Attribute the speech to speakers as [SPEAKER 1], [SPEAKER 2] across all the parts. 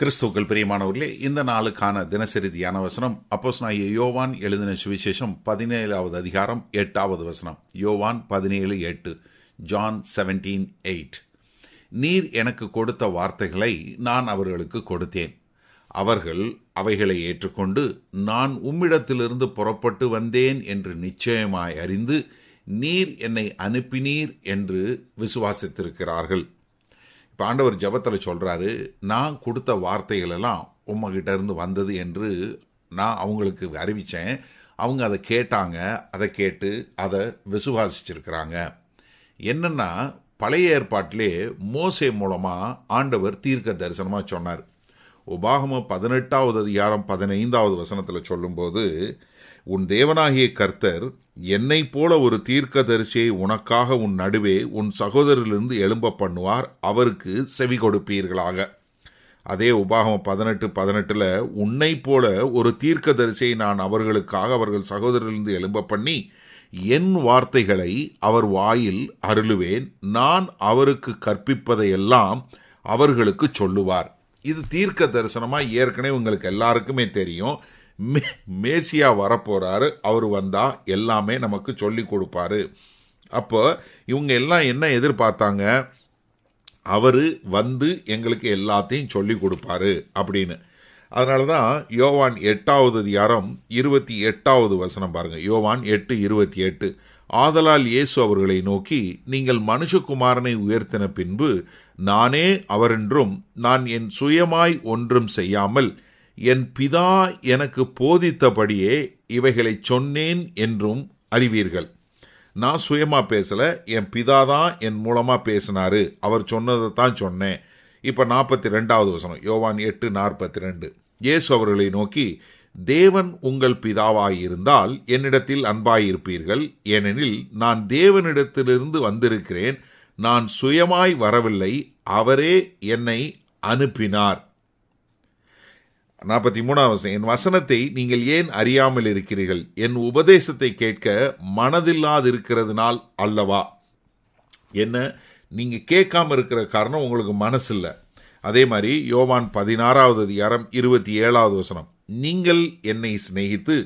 [SPEAKER 1] கிறிஸ்துக்கள் பிரியமானவர்களே இந்த நாளுக்கான தினசரி தியான வசனம் அப்போஸ் நான் யோவான் எழுதின சுவிசேஷம் பதினேழாவது அதிகாரம் எட்டாவது வசனம் யோவான் பதினேழு எட்டு ஜான் செவன்டீன் எயிட் நீர் எனக்கு கொடுத்த வார்த்தைகளை நான் அவர்களுக்கு கொடுத்தேன் அவர்கள் அவைகளை ஏற்றுக்கொண்டு நான் உம்மிடத்திலிருந்து புறப்பட்டு வந்தேன் என்று நிச்சயமாய் அறிந்து நீர் என்னை அனுப்பினீர் என்று விசுவாசித்திருக்கிறார்கள் ஆண்டவர் ஜபத்தில் சொல்கிறாரு நான் கொடுத்த வார்த்தைகள் எல்லாம் உம்மகிட்ட இருந்து வந்தது என்று நான் அவங்களுக்கு அறிவித்தேன் அவங்க அதை கேட்டாங்க அதை கேட்டு அதை விசுவாசிச்சிருக்கிறாங்க என்னென்னா பழைய ஏற்பாட்டிலே மோசே மூலமாக ஆண்டவர் தீர்க்க தரிசனமாக சொன்னார் உபாகம பதினெட்டாவது அதிகாரம் பதினைந்தாவது வசனத்தில் சொல்லும்போது உன் தேவனாகிய கர்த்தர் என்னை போல ஒரு தீர்க்கதரிசியை உனக்காக உன் நடுவே உன் சகோதரிலிருந்து எழும்ப பண்ணுவார் அவருக்கு செவி கொடுப்பீர்களாக அதே உபாகம் பதினெட்டு பதினெட்டில் உன்னை போல ஒரு தீர்க்கதரிசியை நான் அவர்களுக்காக அவர்கள் சகோதரிலிருந்து எழும்ப பண்ணி என் வார்த்தைகளை அவர் வாயில் அருளுவேன் நான் அவருக்கு கற்பிப்பதையெல்லாம் அவர்களுக்கு சொல்லுவார் இது தீர்க்க தரிசனமாக ஏற்கனவே உங்களுக்கு எல்லாருக்குமே தெரியும் மேசியா வரப்போகிறாரு அவர் வந்தால் எல்லாமே நமக்கு சொல்லி கொடுப்பாரு அப்போ இவங்க எல்லாம் என்ன எதிர்பார்த்தாங்க அவர் வந்து எங்களுக்கு எல்லாத்தையும் சொல்லி கொடுப்பாரு அப்படின்னு அதனால தான் யோவான் எட்டாவது அதிகாரம் இருபத்தி எட்டாவது வசனம் பாருங்கள் யோவான் எட்டு இருபத்தி எட்டு ஆதலால் இயேசு அவர்களை நோக்கி நீங்கள் மனுஷகுமாரனை உயர்த்தின பின்பு நானே அவரென்றும் நான் என் சுயமாய் ஒன்றும் செய்யாமல் என் பிதா எனக்கு போதித்தபடியே இவைகளை சொன்னேன் என்றும் அறிவீர்கள் நான் சுயமாக பேசலை என் பிதா தான் என் மூலமாக பேசினார் அவர் சொன்னதை தான் சொன்னேன் இப்போ நாற்பத்தி ரெண்டாவது வசனம் யோவான் எட்டு நாற்பத்தி ரெண்டு இயேசு அவர்களை நோக்கி தேவன் உங்கள் பிதாவாயிருந்தால் என்னிடத்தில் அன்பாயிருப்பீர்கள் ஏனெனில் நான் தேவனிடத்திலிருந்து வந்திருக்கிறேன் நான் சுயமாய் வரவில்லை அவரே என்னை அனுப்பினார் நாற்பத்தி மூணாம் வசனம் என் வசனத்தை நீங்கள் ஏன் அறியாமல் இருக்கிறீர்கள் என் உபதேசத்தை கேட்க மனதில்லாது இருக்கிறதுனால் அல்லவா என்ன நீங்கள் கேட்காம இருக்கிற காரணம் உங்களுக்கு மனசு இல்லை அதே மாதிரி யோவான் பதினாறாவது அதிகாரம் இருபத்தி ஏழாவது வசனம் நீங்கள் என்னை சிநேகித்து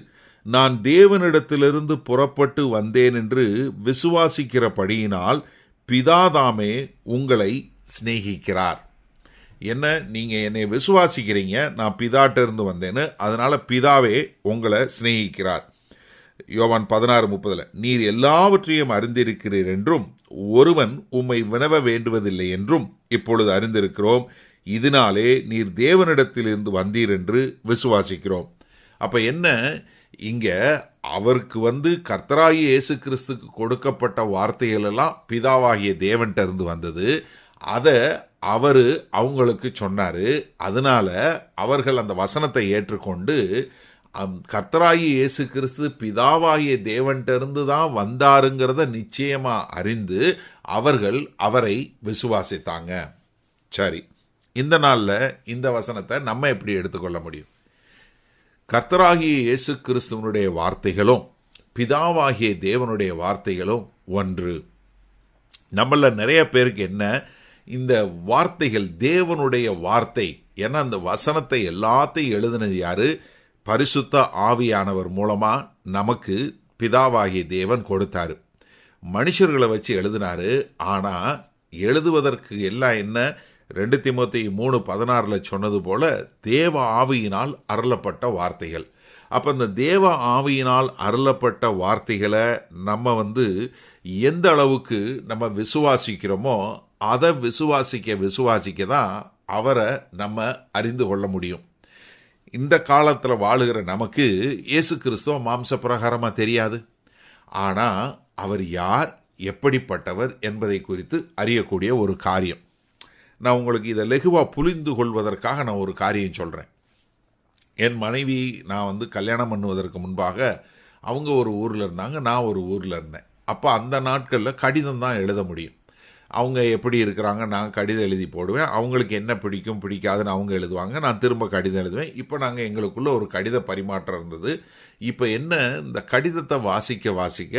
[SPEAKER 1] நான் தேவனிடத்திலிருந்து புறப்பட்டு வந்தேன் என்று விசுவாசிக்கிறபடியினால் பிதாதாமே உங்களை சிநேகிக்கிறார் என்ன நீங்கள் என்னை விசுவாசிக்கிறீங்க நான் பிதாட்டிருந்து வந்தேன்னு அதனால் பிதாவே உங்களை சிநேகிக்கிறார் யோவான் பதினாறு முப்பதில் நீர் எல்லாவற்றையும் அறிந்திருக்கிறீர் என்றும் ஒருவன் உம்மை வினவ வேண்டுவதில்லை என்றும் இப்பொழுது அறிந்திருக்கிறோம் இதனாலே நீர் தேவனிடத்திலிருந்து வந்தீர் என்று விசுவாசிக்கிறோம் அப்போ என்ன இங்கே அவருக்கு வந்து கர்த்தராகி இயேசு கிறிஸ்துக்கு கொடுக்கப்பட்ட வார்த்தைகளெல்லாம் பிதாவாகிய தேவன்கிட்ட இருந்து வந்தது அதை அவர் அவங்களுக்கு சொன்னார் அதனால் அவர்கள் அந்த வசனத்தை ஏற்றுக்கொண்டு கர்த்தராயி இயேசு கிறிஸ்து பிதாவாகிய தேவன்கிட்டருந்து தான் வந்தாருங்கிறத நிச்சயமாக அறிந்து அவர்கள் அவரை விசுவாசித்தாங்க சரி இந்த நாளில் இந்த வசனத்தை நம்ம எப்படி எடுத்துக்கொள்ள முடியும் கர்த்தராகிய இயேசு கிறிஸ்துவனுடைய வார்த்தைகளும் பிதாவாகிய தேவனுடைய வார்த்தைகளும் ஒன்று நம்மள நிறைய பேருக்கு என்ன இந்த வார்த்தைகள் தேவனுடைய வார்த்தை ஏன்னா அந்த வசனத்தை எல்லாத்தையும் எழுதினது யாரு பரிசுத்த ஆவியானவர் மூலமாக நமக்கு பிதாவாகிய தேவன் கொடுத்தாரு மனுஷர்களை வச்சு எழுதினாரு ஆனால் எழுதுவதற்கு எல்லாம் என்ன ரெண்டு திமுத்தி மூணு பதினாறில் சொன்னது போல தேவ ஆவியினால் அருளப்பட்ட வார்த்தைகள் அப்போ இந்த தேவ ஆவியினால் அருளப்பட்ட வார்த்தைகளை நம்ம வந்து எந்த அளவுக்கு நம்ம விசுவாசிக்கிறோமோ அதை விசுவாசிக்க விசுவாசிக்க தான் அவரை நம்ம அறிந்து கொள்ள முடியும் இந்த காலத்தில் வாழுகிற நமக்கு இயேசு கிறிஸ்துவ மாம்ச பிரகாரமாக தெரியாது ஆனால் அவர் யார் எப்படிப்பட்டவர் என்பதை குறித்து அறியக்கூடிய ஒரு காரியம் நான் உங்களுக்கு இதை லெகுவாக புரிந்து கொள்வதற்காக நான் ஒரு காரியம் சொல்கிறேன் என் மனைவி நான் வந்து கல்யாணம் பண்ணுவதற்கு முன்பாக அவங்க ஒரு ஊரில் இருந்தாங்க நான் ஒரு ஊரில் இருந்தேன் அப்போ அந்த நாட்களில் கடிதம் தான் எழுத முடியும் அவங்க எப்படி இருக்கிறாங்க நான் கடிதம் எழுதி போடுவேன் அவங்களுக்கு என்ன பிடிக்கும் பிடிக்காதுன்னு அவங்க எழுதுவாங்க நான் திரும்ப கடிதம் எழுதுவேன் இப்போ நாங்கள் எங்களுக்குள்ளே ஒரு கடித பரிமாற்றம் இருந்தது இப்போ என்ன இந்த கடிதத்தை வாசிக்க வாசிக்க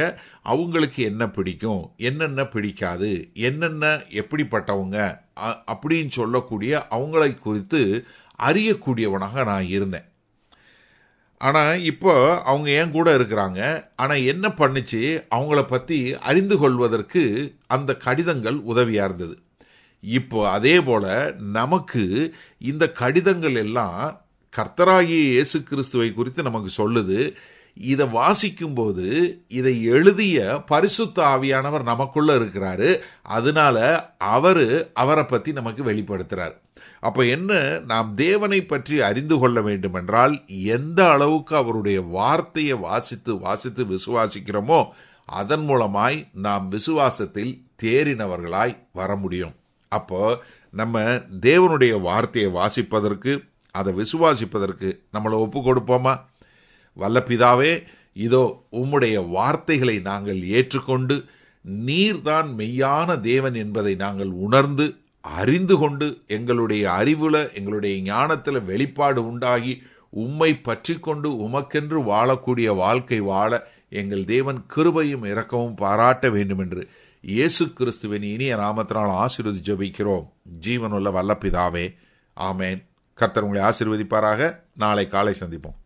[SPEAKER 1] அவங்களுக்கு என்ன பிடிக்கும் என்னென்ன பிடிக்காது என்னென்ன எப்படிப்பட்டவங்க அப்படின்னு சொல்லக்கூடிய அவங்களை குறித்து அறியக்கூடியவனாக நான் இருந்தேன் ஆனால் இப்போ அவங்க ஏன் கூட இருக்கிறாங்க ஆனால் என்ன பண்ணுச்சு அவங்கள பற்றி அறிந்து கொள்வதற்கு அந்த கடிதங்கள் உதவியாக இருந்தது இப்போ அதே போல் நமக்கு இந்த கடிதங்கள் எல்லாம் கர்த்தராகி இயேசு கிறிஸ்துவை குறித்து நமக்கு சொல்லுது இதை வாசிக்கும் போது இதை எழுதிய பரிசுத்த ஆவியானவர் நமக்குள்ளே இருக்கிறாரு அதனால அவர் அவரை பற்றி நமக்கு வெளிப்படுத்துகிறார் அப்போ என்ன நாம் தேவனை பற்றி அறிந்து கொள்ள வேண்டுமென்றால் எந்த அளவுக்கு அவருடைய வார்த்தையை வாசித்து வாசித்து விசுவாசிக்கிறோமோ அதன் மூலமாய் நாம் விசுவாசத்தில் தேறினவர்களாய் வர முடியும் அப்போ நம்ம தேவனுடைய வார்த்தையை வாசிப்பதற்கு அதை விசுவாசிப்பதற்கு நம்மளை ஒப்பு கொடுப்போமா வல்ல பிதாவே இதோ உம்முடைய வார்த்தைகளை நாங்கள் ஏற்றுக்கொண்டு நீர்தான் மெய்யான தேவன் என்பதை நாங்கள் உணர்ந்து அறிந்து கொண்டு எங்களுடைய அறிவில் எங்களுடைய ஞானத்தில் வெளிப்பாடு உண்டாகி உம்மை பற்றி கொண்டு உமக்கென்று வாழக்கூடிய வாழ்க்கை வாழ எங்கள் தேவன் கிருபையும் இறக்கவும் பாராட்ட வேண்டும் என்று இயேசு கிறிஸ்துவின் இனிய நாமத்தினால் ஆசீர்வதி ஜபிக்கிறோம் ஜீவனுள்ள வல்லப்பிதாவே ஆமேன் கர்த்தர் உங்களை ஆசீர்வதிப்பாராக நாளை காலை சந்திப்போம்